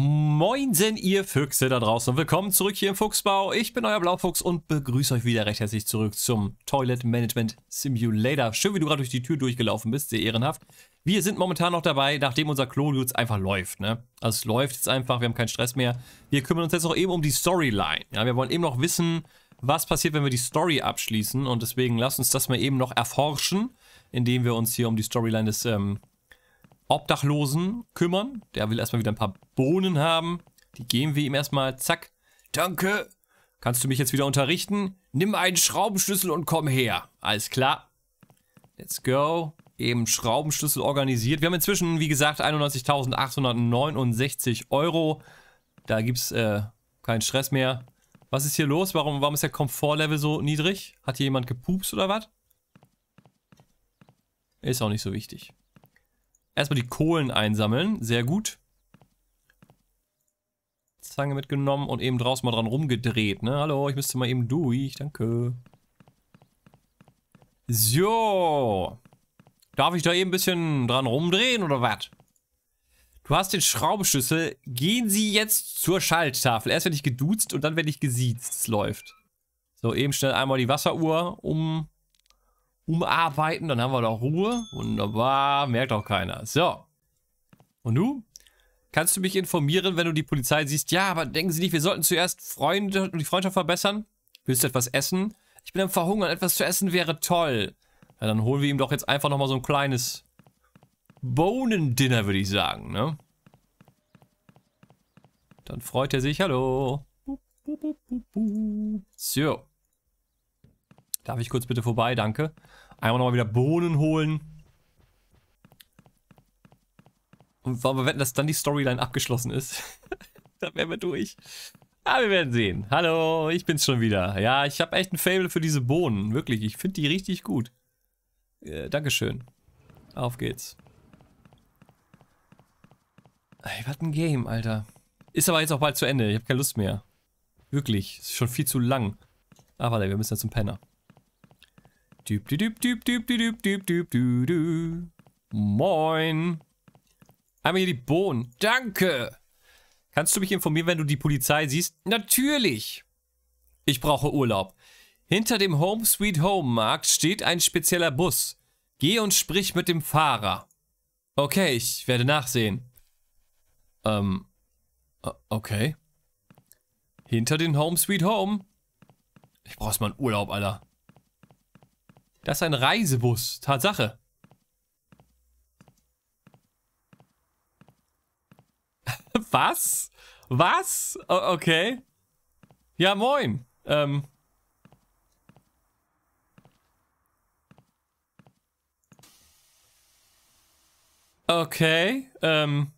Moinsen, ihr Füchse da draußen und willkommen zurück hier im Fuchsbau. Ich bin euer Blaufuchs und begrüße euch wieder recht herzlich zurück zum Toilet Management Simulator. Schön, wie du gerade durch die Tür durchgelaufen bist, sehr ehrenhaft. Wir sind momentan noch dabei, nachdem unser Klo jetzt einfach läuft. Ne? Also es läuft jetzt einfach, wir haben keinen Stress mehr. Wir kümmern uns jetzt noch eben um die Storyline. Ja? Wir wollen eben noch wissen, was passiert, wenn wir die Story abschließen. Und deswegen lasst uns das mal eben noch erforschen, indem wir uns hier um die Storyline des ähm, Obdachlosen kümmern. Der will erstmal wieder ein paar Bohnen haben. Die geben wir ihm erstmal. Zack. Danke. Kannst du mich jetzt wieder unterrichten? Nimm einen Schraubenschlüssel und komm her. Alles klar. Let's go. Eben Schraubenschlüssel organisiert. Wir haben inzwischen, wie gesagt, 91.869 Euro. Da gibt es äh, keinen Stress mehr. Was ist hier los? Warum, warum ist der Komfortlevel so niedrig? Hat hier jemand gepupst oder was? Ist auch nicht so wichtig. Erstmal die Kohlen einsammeln. Sehr gut. Zange mitgenommen und eben draußen mal dran rumgedreht. Ne? Hallo, ich müsste mal eben durch. Danke. So. Darf ich da eben ein bisschen dran rumdrehen oder was? Du hast den Schraubenschlüssel. Gehen Sie jetzt zur Schalttafel. Erst werde ich geduzt und dann werde ich gesiezt. Es läuft. So, eben schnell einmal die Wasseruhr um umarbeiten, dann haben wir doch Ruhe. Wunderbar, merkt auch keiner. So. Und du? Kannst du mich informieren, wenn du die Polizei siehst? Ja, aber denken Sie nicht, wir sollten zuerst Freunde, die Freundschaft verbessern? Willst du etwas essen? Ich bin am Verhungern, etwas zu essen wäre toll. Ja, dann holen wir ihm doch jetzt einfach nochmal so ein kleines Bohnendinner, würde ich sagen, ne? Dann freut er sich, hallo. So. Darf ich kurz bitte vorbei, danke. Einmal nochmal wieder Bohnen holen. Und wollen wir wetten, dass dann die Storyline abgeschlossen ist? dann wären wir durch. Ah, wir werden sehen. Hallo, ich bin's schon wieder. Ja, ich habe echt ein Fable für diese Bohnen. Wirklich, ich finde die richtig gut. Äh, Dankeschön. Auf geht's. Ey, was ein Game, Alter. Ist aber jetzt auch bald zu Ende. Ich habe keine Lust mehr. Wirklich, ist schon viel zu lang. Aber ah, warte, wir müssen ja zum Penner. Düb, düb, düb, düb, düb, düb, düb, düb, Moin. Einmal hier die Bohnen. Danke. Kannst du mich informieren, wenn du die Polizei siehst? Natürlich. Ich brauche Urlaub. Hinter dem Home Sweet Home Markt steht ein spezieller Bus. Geh und sprich mit dem Fahrer. Okay, ich werde nachsehen. Ähm, okay. Hinter den Home Sweet Home. Ich brauch's mal einen Urlaub, Alter. Das ist ein Reisebus. Tatsache. Was? Was? O okay. Ja, moin. Ähm. Okay, ähm.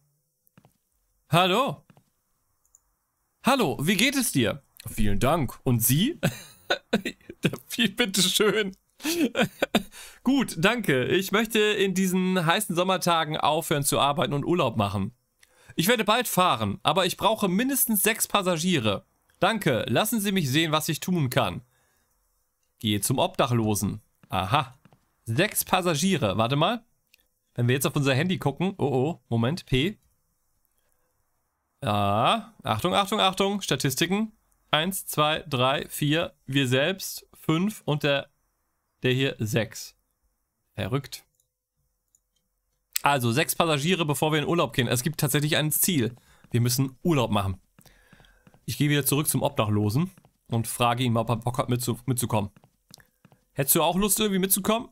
Hallo. Hallo, wie geht es dir? Vielen Dank. Und Sie? Bitte schön. Gut, danke. Ich möchte in diesen heißen Sommertagen aufhören zu arbeiten und Urlaub machen. Ich werde bald fahren, aber ich brauche mindestens sechs Passagiere. Danke, lassen Sie mich sehen, was ich tun kann. Gehe zum Obdachlosen. Aha. Sechs Passagiere. Warte mal. Wenn wir jetzt auf unser Handy gucken. Oh oh, Moment, P. Ja, Achtung, Achtung, Achtung. Statistiken. Eins, zwei, drei, vier. wir selbst, fünf und der der hier sechs. Verrückt. Also sechs Passagiere, bevor wir in Urlaub gehen. Es gibt tatsächlich ein Ziel. Wir müssen Urlaub machen. Ich gehe wieder zurück zum Obdachlosen und frage ihn ob er Bock hat mitzu mitzukommen. Hättest du auch Lust, irgendwie mitzukommen?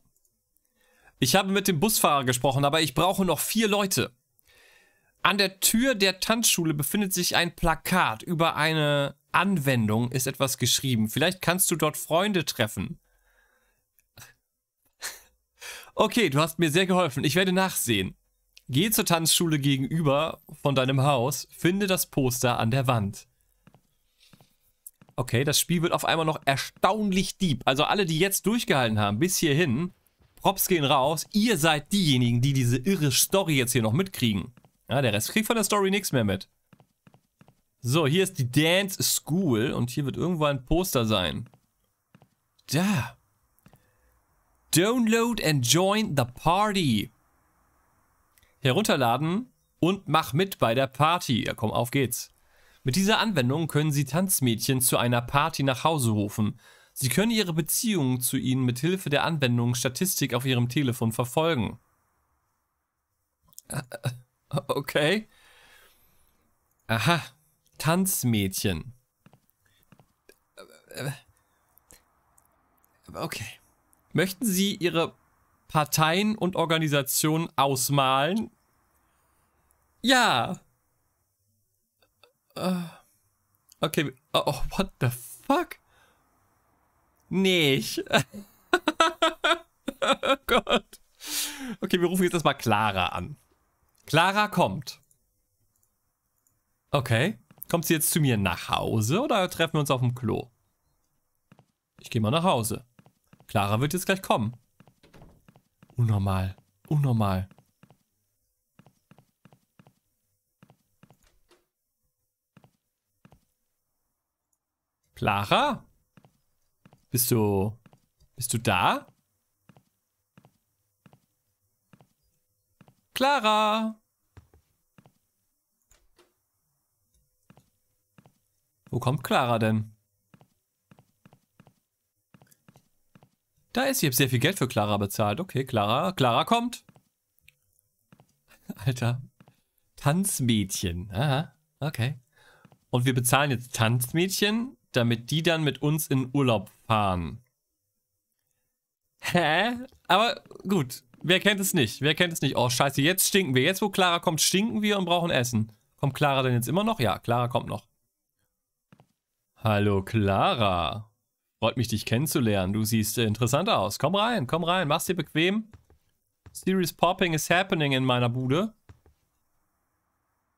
Ich habe mit dem Busfahrer gesprochen, aber ich brauche noch vier Leute. An der Tür der Tanzschule befindet sich ein Plakat. Über eine Anwendung ist etwas geschrieben. Vielleicht kannst du dort Freunde treffen. Okay, du hast mir sehr geholfen. Ich werde nachsehen. Geh zur Tanzschule gegenüber von deinem Haus, finde das Poster an der Wand. Okay, das Spiel wird auf einmal noch erstaunlich deep. Also alle, die jetzt durchgehalten haben, bis hierhin, Props gehen raus. Ihr seid diejenigen, die diese irre Story jetzt hier noch mitkriegen. Ja, der Rest kriegt von der Story nichts mehr mit. So, hier ist die Dance School und hier wird irgendwo ein Poster sein. Da. Download and join the party. Herunterladen und mach mit bei der Party. Ja, komm, auf geht's. Mit dieser Anwendung können Sie Tanzmädchen zu einer Party nach Hause rufen. Sie können Ihre Beziehungen zu ihnen mit Hilfe der Anwendung Statistik auf Ihrem Telefon verfolgen. Okay. Aha. Tanzmädchen. Äh, äh, okay. Möchten Sie Ihre Parteien und Organisationen ausmalen? Ja. Äh, okay. Oh, oh, what the fuck? Nicht. oh Gott. Okay, wir rufen jetzt erstmal Clara an. Clara kommt. Okay. Kommt sie jetzt zu mir nach Hause oder treffen wir uns auf dem Klo? Ich gehe mal nach Hause. Clara wird jetzt gleich kommen. Unnormal. Unnormal. Clara? Bist du... Bist du da? Clara! Wo kommt Clara denn? Da ist, ich habe sehr viel Geld für Clara bezahlt. Okay, Clara, Clara kommt. Alter. Tanzmädchen. Aha, okay. Und wir bezahlen jetzt Tanzmädchen, damit die dann mit uns in Urlaub fahren. Hä? Aber gut, wer kennt es nicht? Wer kennt es nicht? Oh, scheiße, jetzt stinken wir. Jetzt, wo Clara kommt, stinken wir und brauchen Essen. Kommt Clara denn jetzt immer noch? Ja, Clara kommt noch. Hallo, Clara. Freut mich, dich kennenzulernen. Du siehst äh, interessanter aus. Komm rein, komm rein, mach's dir bequem. Serious Popping is happening in meiner Bude.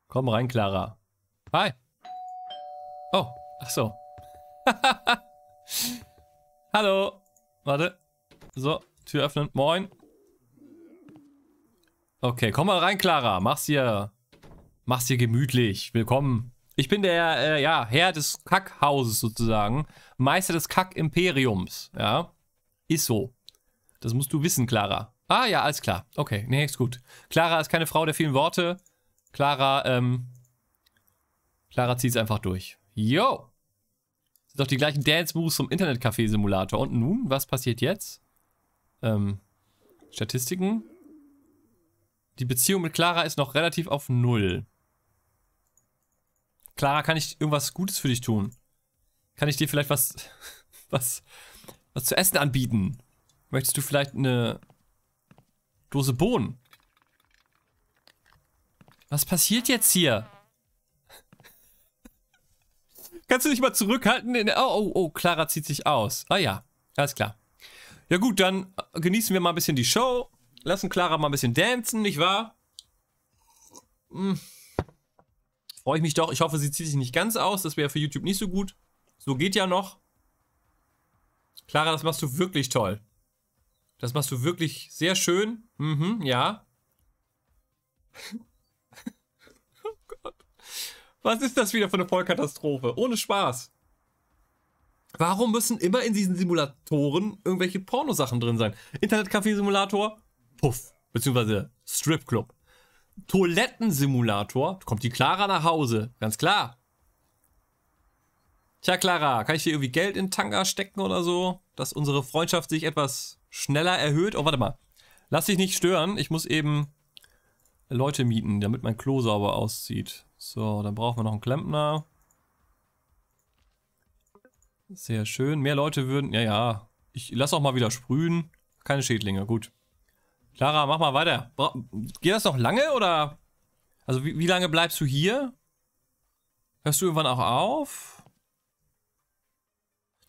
Komm rein, Clara. Hi. Oh, ach so. Hallo. Warte. So, Tür öffnen. Moin. Okay, komm mal rein, Clara. Mach's dir, mach's dir gemütlich. Willkommen ich bin der äh, ja, Herr des Kackhauses sozusagen, Meister des Kack-Imperiums. Ja, ist so. Das musst du wissen, Clara. Ah ja, alles klar. Okay, nee, ist gut. Clara ist keine Frau der vielen Worte. Clara, ähm, Clara zieht es einfach durch. Yo! Das sind doch die gleichen Dance-Moves vom café simulator Und nun, was passiert jetzt? Ähm, Statistiken. Die Beziehung mit Clara ist noch relativ auf Null. Clara, kann ich irgendwas Gutes für dich tun? Kann ich dir vielleicht was, was, was zu essen anbieten? Möchtest du vielleicht eine Dose Bohnen? Was passiert jetzt hier? Kannst du dich mal zurückhalten? oh, oh, oh, Clara zieht sich aus. Ah ja, alles klar. Ja gut, dann äh, genießen wir mal ein bisschen die Show. Lassen Clara mal ein bisschen dancen, nicht wahr? Hm. Freue ich mich doch. Ich hoffe, sie zieht sich nicht ganz aus. Das wäre für YouTube nicht so gut. So geht ja noch. Clara, das machst du wirklich toll. Das machst du wirklich sehr schön. Mhm, ja. oh Gott. Was ist das wieder für eine Vollkatastrophe? Ohne Spaß. Warum müssen immer in diesen Simulatoren irgendwelche Pornosachen drin sein? Internetcafé-Simulator? Puff. Beziehungsweise Stripclub. Toilettensimulator. Kommt die Clara nach Hause, ganz klar. Tja, Clara, kann ich dir irgendwie Geld in den Tanker stecken oder so, dass unsere Freundschaft sich etwas schneller erhöht? Oh, warte mal. Lass dich nicht stören. Ich muss eben Leute mieten, damit mein Klo sauber aussieht. So, dann brauchen wir noch einen Klempner. Sehr schön. Mehr Leute würden... Ja, ja. Ich lass auch mal wieder sprühen. Keine Schädlinge, gut. Clara, mach mal weiter. Geht das noch lange oder? Also wie, wie lange bleibst du hier? Hörst du irgendwann auch auf?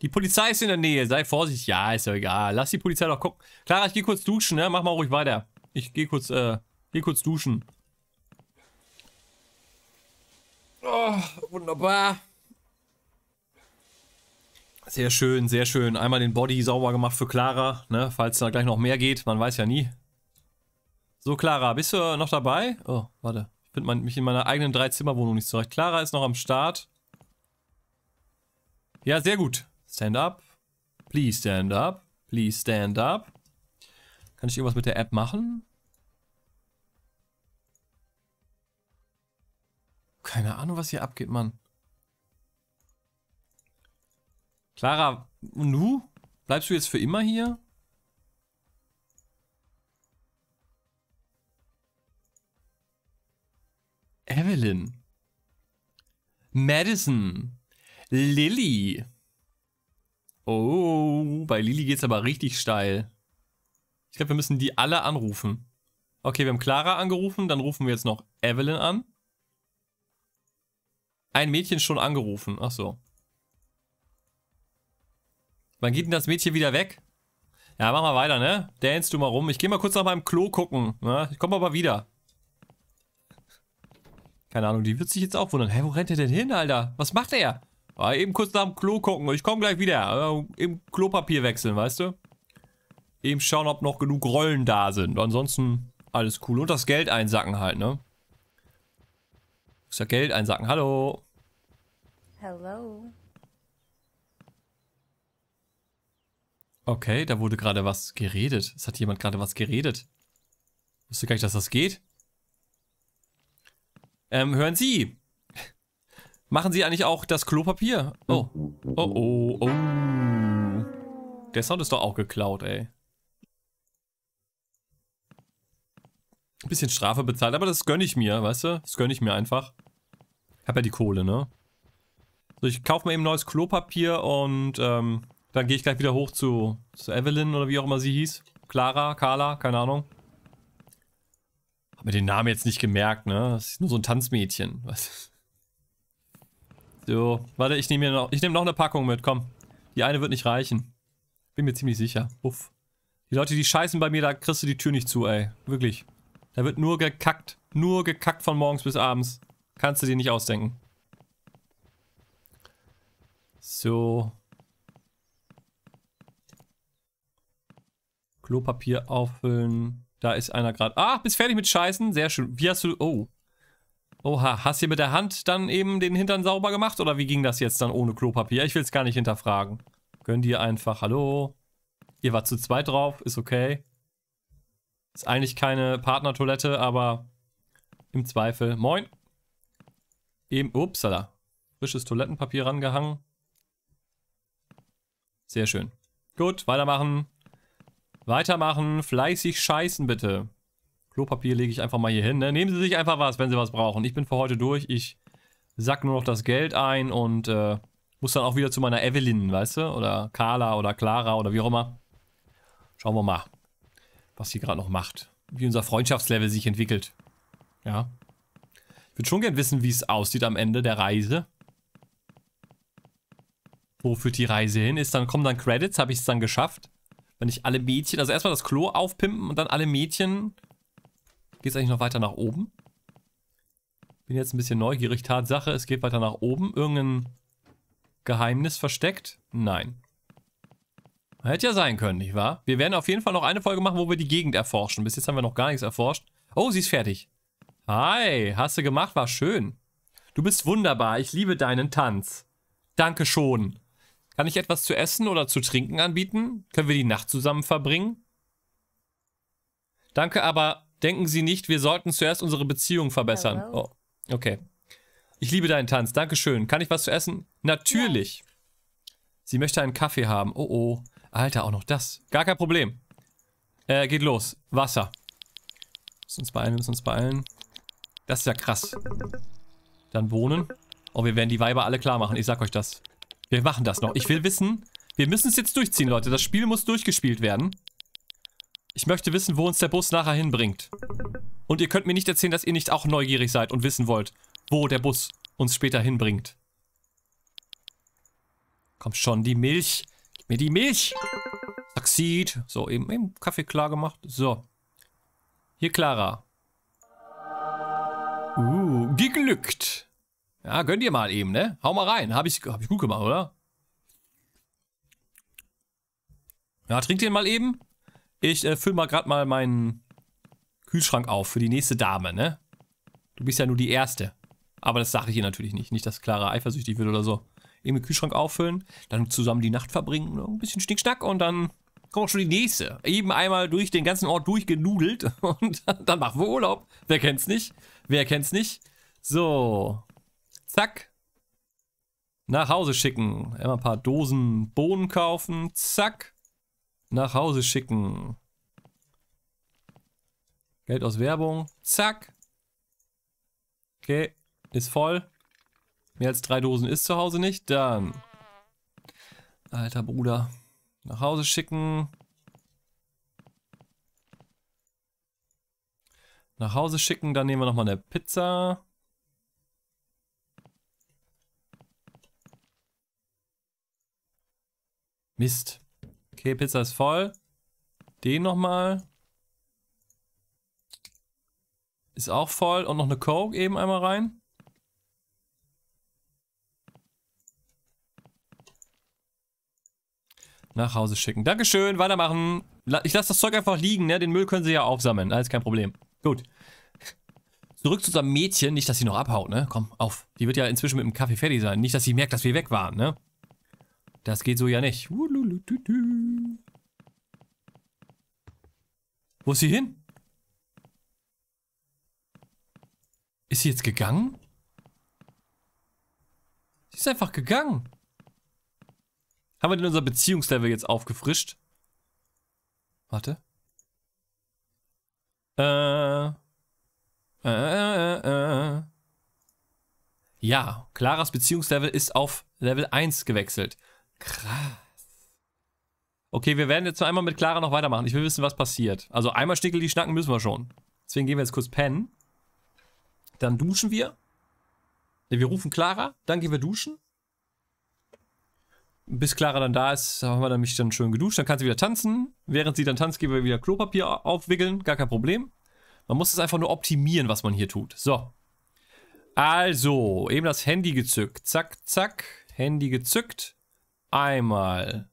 Die Polizei ist in der Nähe, sei vorsichtig. Ja, ist ja egal. Lass die Polizei doch gucken. Clara, ich gehe kurz duschen, ne? Mach mal ruhig weiter. Ich gehe kurz, äh, geh kurz duschen. Oh, wunderbar. Sehr schön, sehr schön. Einmal den Body sauber gemacht für Clara, ne? Falls da gleich noch mehr geht, man weiß ja nie. So, Clara, bist du noch dabei? Oh, warte. Ich finde mich in meiner eigenen Drei-Zimmer-Wohnung nicht zurecht. Clara ist noch am Start. Ja, sehr gut. Stand up. Please stand up. Please stand up. Kann ich irgendwas mit der App machen? Keine Ahnung, was hier abgeht, Mann. Clara, und du? Bleibst du jetzt für immer hier? Evelyn. Madison. Lilly. Oh, bei Lilly geht's aber richtig steil. Ich glaube, wir müssen die alle anrufen. Okay, wir haben Clara angerufen, dann rufen wir jetzt noch Evelyn an. Ein Mädchen schon angerufen, ach so. Wann geht denn das Mädchen wieder weg? Ja, mach mal weiter, ne? Dance du mal rum. Ich geh mal kurz nach meinem Klo gucken. Ne? Ich komme aber wieder. Keine Ahnung, die wird sich jetzt auch wundern. Hä, wo rennt er denn hin, Alter? Was macht er? Ah, eben kurz nach dem Klo gucken. Ich komme gleich wieder. Äh, ah, eben Klopapier wechseln, weißt du? Eben schauen, ob noch genug Rollen da sind. Ansonsten alles cool. Und das Geld einsacken halt, ne? Muss ja Geld einsacken. Hallo. Hello. Okay, da wurde gerade was geredet. Es hat jemand gerade was geredet. Wusste gar nicht, dass das geht. Ähm, hören Sie. Machen Sie eigentlich auch das Klopapier? Oh. Oh, oh, oh. Der Sound ist doch auch geklaut, ey. bisschen Strafe bezahlt, aber das gönne ich mir, weißt du? Das gönne ich mir einfach. Hab ja die Kohle, ne? So, ich kaufe mir eben neues Klopapier und ähm, dann gehe ich gleich wieder hoch zu, zu Evelyn oder wie auch immer sie hieß. Clara, Carla, keine Ahnung. Hab mir den Namen jetzt nicht gemerkt, ne? Das ist nur so ein Tanzmädchen. Was? So, warte, ich nehme noch, nehm noch eine Packung mit, komm. Die eine wird nicht reichen. Bin mir ziemlich sicher. Uff. Die Leute, die scheißen bei mir, da kriegst du die Tür nicht zu, ey. Wirklich. Da wird nur gekackt. Nur gekackt von morgens bis abends. Kannst du dir nicht ausdenken. So. Klopapier auffüllen. Da ist einer gerade. Ah, bist fertig mit Scheißen? Sehr schön. Wie hast du. Oh. Oha, hast du mit der Hand dann eben den Hintern sauber gemacht? Oder wie ging das jetzt dann ohne Klopapier? Ich will es gar nicht hinterfragen. Gönn dir einfach. Hallo. Ihr wart zu zweit drauf, ist okay. Ist eigentlich keine Partnertoilette, aber im Zweifel. Moin. Eben, upsala. Frisches Toilettenpapier rangehangen. Sehr schön. Gut, weitermachen. Weitermachen, fleißig scheißen bitte. Klopapier lege ich einfach mal hier hin. Ne? Nehmen Sie sich einfach was, wenn Sie was brauchen. Ich bin für heute durch. Ich sack nur noch das Geld ein und äh, muss dann auch wieder zu meiner Evelyn, weißt du? Oder Carla oder Clara oder wie auch immer. Schauen wir mal, was sie gerade noch macht. Wie unser Freundschaftslevel sich entwickelt. Ja. Ich würde schon gern wissen, wie es aussieht am Ende der Reise. Wo führt die Reise hin? Ist dann, kommen dann Credits? Habe ich es dann geschafft? wenn ich alle Mädchen, also erstmal das Klo aufpimpen und dann alle Mädchen. Geht es eigentlich noch weiter nach oben? Bin jetzt ein bisschen neugierig. Tatsache, es geht weiter nach oben. Irgendein Geheimnis versteckt? Nein. Hätte ja sein können, nicht wahr? Wir werden auf jeden Fall noch eine Folge machen, wo wir die Gegend erforschen. Bis jetzt haben wir noch gar nichts erforscht. Oh, sie ist fertig. Hi, hast du gemacht? War schön. Du bist wunderbar. Ich liebe deinen Tanz. Danke schon. Kann ich etwas zu essen oder zu trinken anbieten? Können wir die Nacht zusammen verbringen? Danke, aber denken Sie nicht, wir sollten zuerst unsere Beziehung verbessern. Oh, okay. Ich liebe deinen Tanz. Dankeschön. Kann ich was zu essen? Natürlich. Ja. Sie möchte einen Kaffee haben. Oh, oh. Alter, auch noch das. Gar kein Problem. Äh, geht los. Wasser. müssen uns beeilen, müssen uns beeilen. Das ist ja krass. Dann wohnen. Oh, wir werden die Weiber alle klar machen. Ich sag euch das. Wir machen das noch. Ich will wissen, wir müssen es jetzt durchziehen, Leute. Das Spiel muss durchgespielt werden. Ich möchte wissen, wo uns der Bus nachher hinbringt. Und ihr könnt mir nicht erzählen, dass ihr nicht auch neugierig seid und wissen wollt, wo der Bus uns später hinbringt. Komm schon, die Milch. Gib mir die Milch. Succeed. So, eben, eben Kaffee klar gemacht. So. Hier Clara. Uh, geglückt. Ja, gönn dir mal eben, ne? Hau mal rein. Habe ich, hab ich gut gemacht, oder? Ja, trink den mal eben. Ich äh, fülle mal gerade mal meinen Kühlschrank auf für die nächste Dame, ne? Du bist ja nur die Erste. Aber das sage ich ihr natürlich nicht. Nicht, dass Clara eifersüchtig wird oder so. Eben den Kühlschrank auffüllen, dann zusammen die Nacht verbringen, ne? ein bisschen Schnickschnack und dann kommt auch schon die nächste. Eben einmal durch den ganzen Ort durchgenudelt und dann machen wir Urlaub. Wer kennt's nicht? Wer kennt's nicht? So. Zack. Nach Hause schicken. Immer ein paar Dosen Bohnen kaufen. Zack. Nach Hause schicken. Geld aus Werbung. Zack. Okay. Ist voll. Mehr als drei Dosen ist zu Hause nicht. Dann. Alter Bruder. Nach Hause schicken. Nach Hause schicken. Dann nehmen wir nochmal eine Pizza. Mist. Okay, Pizza ist voll. Den nochmal. Ist auch voll. Und noch eine Coke eben einmal rein. Nach Hause schicken. Dankeschön, weitermachen. Ich lasse das Zeug einfach liegen, ne? Den Müll können sie ja aufsammeln. Alles kein Problem. Gut. Zurück zu unserem Mädchen. Nicht, dass sie noch abhaut, ne? Komm, auf. Die wird ja inzwischen mit dem Kaffee fertig sein. Nicht, dass sie merkt, dass wir weg waren, ne? Das geht so ja nicht. Wo ist sie hin? Ist sie jetzt gegangen? Sie ist einfach gegangen. Haben wir denn unser Beziehungslevel jetzt aufgefrischt? Warte. Äh, äh, äh, äh. Ja, Claras Beziehungslevel ist auf Level 1 gewechselt. Krass. Okay, wir werden jetzt noch einmal mit Clara noch weitermachen. Ich will wissen, was passiert. Also einmal Stickel, die schnacken müssen wir schon. Deswegen gehen wir jetzt kurz pennen. Dann duschen wir. wir rufen Clara, dann gehen wir duschen. Bis Clara dann da ist, haben wir dann mich dann schön geduscht. Dann kann sie wieder tanzen. Während sie dann tanzt, gehen wir wieder Klopapier aufwickeln. Gar kein Problem. Man muss es einfach nur optimieren, was man hier tut. So. Also, eben das Handy gezückt. Zack, zack. Handy gezückt. Einmal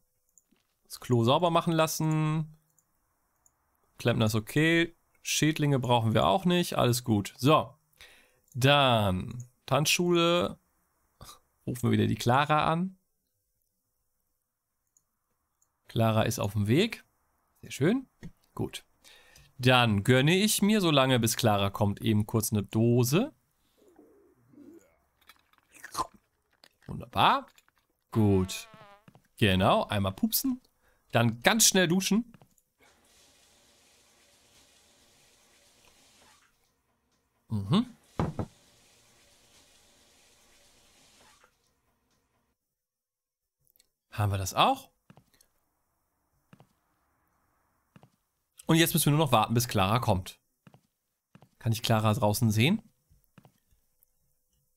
das Klo sauber machen lassen. Klempner ist okay. Schädlinge brauchen wir auch nicht. Alles gut. So. Dann Tanzschule. Rufen wir wieder die Clara an. Clara ist auf dem Weg. Sehr schön. Gut. Dann gönne ich mir, solange bis Clara kommt, eben kurz eine Dose. Wunderbar. Gut. Genau, einmal pupsen, dann ganz schnell duschen. Mhm. Haben wir das auch? Und jetzt müssen wir nur noch warten, bis Clara kommt. Kann ich Clara draußen sehen?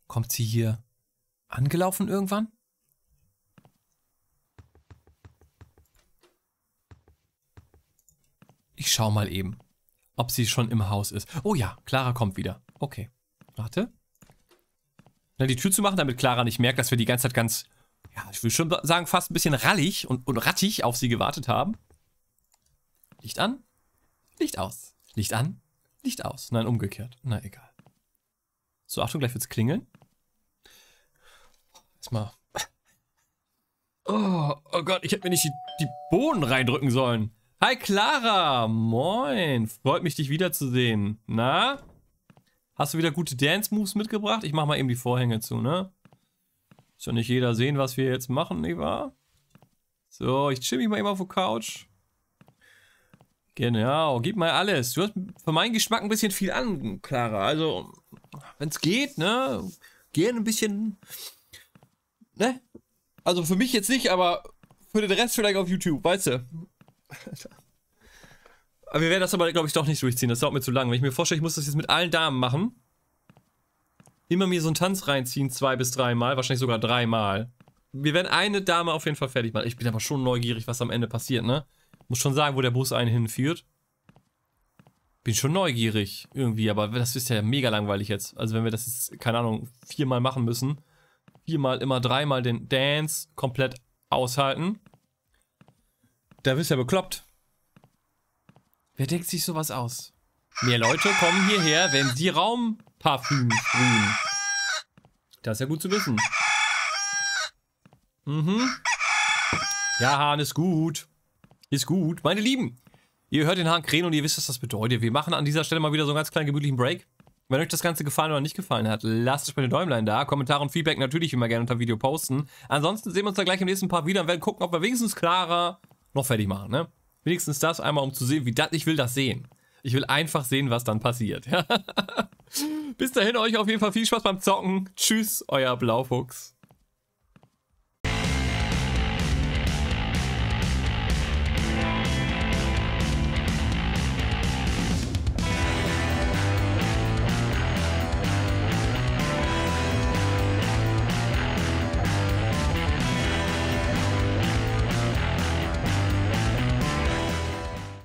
Kommt sie hier angelaufen irgendwann? Ich schau mal eben, ob sie schon im Haus ist. Oh ja, Clara kommt wieder. Okay. Warte. Na, die Tür zu machen, damit Clara nicht merkt, dass wir die ganze Zeit ganz, ja, ich will schon sagen, fast ein bisschen rallig und, und rattig auf sie gewartet haben. Licht an, Licht aus. Licht an, Licht aus. Nein, umgekehrt. Na, egal. So, Achtung, gleich wird's klingeln. Erstmal. Oh, oh Gott, ich hätte mir nicht die, die Bohnen reindrücken sollen. Hi Clara, moin. Freut mich, dich wiederzusehen. Na? Hast du wieder gute Dance-Moves mitgebracht? Ich mach mal eben die Vorhänge zu, ne? Muss ja nicht jeder sehen, was wir jetzt machen, nicht wahr? So, ich chill mich mal eben auf der Couch. Genau, gib mal alles. Du hast für meinen Geschmack ein bisschen viel an, Clara. Also, wenn's geht, ne? Gerne ein bisschen. Ne? Also für mich jetzt nicht, aber für den Rest vielleicht auf YouTube, weißt du? Alter. Aber wir werden das aber, glaube ich, doch nicht durchziehen. Das dauert mir zu lang. Wenn ich mir vorstelle, ich muss das jetzt mit allen Damen machen. Immer mir so einen Tanz reinziehen, zwei bis dreimal, wahrscheinlich sogar dreimal. Wir werden eine Dame auf jeden Fall fertig machen. Ich bin aber schon neugierig, was am Ende passiert, ne? Muss schon sagen, wo der Bus einen hinführt. Bin schon neugierig irgendwie, aber das ist ja mega langweilig jetzt. Also wenn wir das jetzt, keine Ahnung, viermal machen müssen, viermal immer dreimal den Dance komplett aushalten da bist du ja bekloppt. Wer denkt sich sowas aus? Mehr Leute kommen hierher, wenn sie Raumparfüm sprühen. Das ist ja gut zu wissen. Mhm. Ja, Hahn ist gut. Ist gut. Meine Lieben, ihr hört den Hahn krähen und ihr wisst, was das bedeutet. Wir machen an dieser Stelle mal wieder so einen ganz kleinen gemütlichen Break. Wenn euch das Ganze gefallen oder nicht gefallen hat, lasst es bei den Däumlein da. Kommentare und Feedback natürlich immer gerne unter Video posten. Ansonsten sehen wir uns dann gleich im nächsten Part wieder und werden gucken, ob wir wenigstens klarer noch fertig machen, ne? Wenigstens das einmal, um zu sehen, wie das, ich will das sehen. Ich will einfach sehen, was dann passiert. Bis dahin euch auf jeden Fall viel Spaß beim Zocken. Tschüss, euer Blaufuchs.